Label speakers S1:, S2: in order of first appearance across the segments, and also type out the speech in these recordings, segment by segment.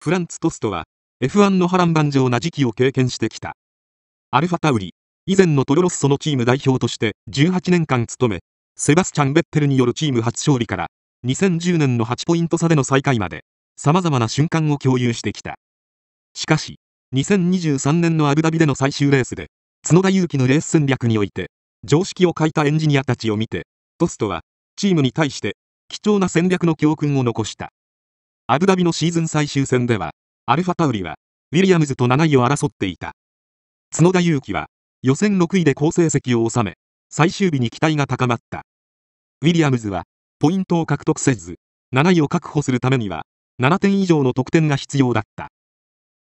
S1: フランツ・トストは F1 の波乱万丈な時期を経験してきたアルファタウリ以前のトロロッソのチーム代表として18年間務めセバスチャン・ベッテルによるチーム初勝利から2010年の8ポイント差での最下位まで様々な瞬間を共有してきたしかし2023年のアブダビでの最終レースで角田裕樹のレース戦略において常識を欠いたエンジニアたちを見てトストはチームに対して貴重な戦略の教訓を残したアブダビのシーズン最終戦では、アルファタウリは、ウィリアムズと7位を争っていた。角田祐希は、予選6位で好成績を収め、最終日に期待が高まった。ウィリアムズは、ポイントを獲得せず、7位を確保するためには、7点以上の得点が必要だった。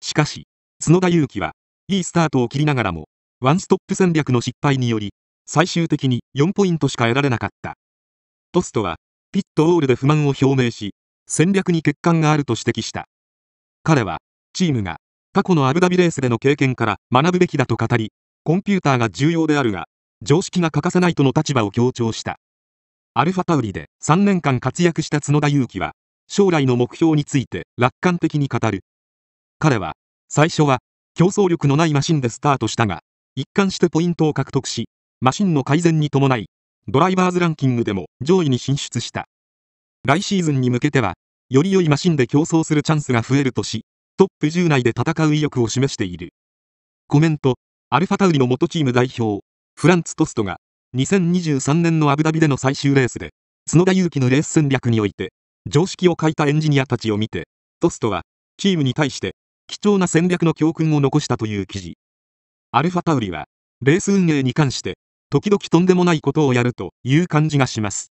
S1: しかし、角田祐希は、いいスタートを切りながらも、ワンストップ戦略の失敗により、最終的に4ポイントしか得られなかった。トストは、ピットオールで不満を表明し、戦略に欠陥があると指摘した彼はチームが過去のアブダビレースでの経験から学ぶべきだと語りコンピューターが重要であるが常識が欠かせないとの立場を強調したアルファタウリで3年間活躍した角田裕樹は将来の目標について楽観的に語る彼は最初は競争力のないマシンでスタートしたが一貫してポイントを獲得しマシンの改善に伴いドライバーズランキングでも上位に進出した来シーズンに向けては、より良いマシンで競争するチャンスが増えるとし、トップ10内で戦う意欲を示している。コメント、アルファタウリの元チーム代表、フランツ・トストが、2023年のアブダビでの最終レースで、角田裕樹のレース戦略において、常識を欠いたエンジニアたちを見て、トストは、チームに対して、貴重な戦略の教訓を残したという記事。アルファタウリは、レース運営に関して、時々とんでもないことをやるという感じがします。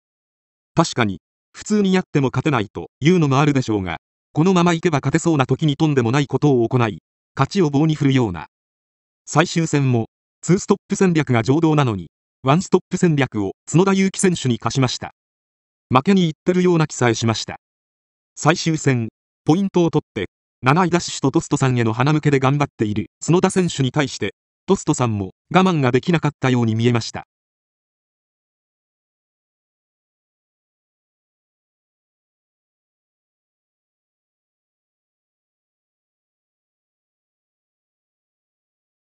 S1: 確かに、普通にやっても勝てないというのもあるでしょうが、このままいけば勝てそうな時にとんでもないことを行い、勝ちを棒に振るような。最終戦も、ツーストップ戦略が上道なのに、ワンストップ戦略を角田祐希選手に課しました。負けにいってるような気さえしました。最終戦、ポイントを取って、7位ダッシュとトストさんへの鼻向けで頑張っている角田選手に対して、トストさんも我慢ができなかったように見えました。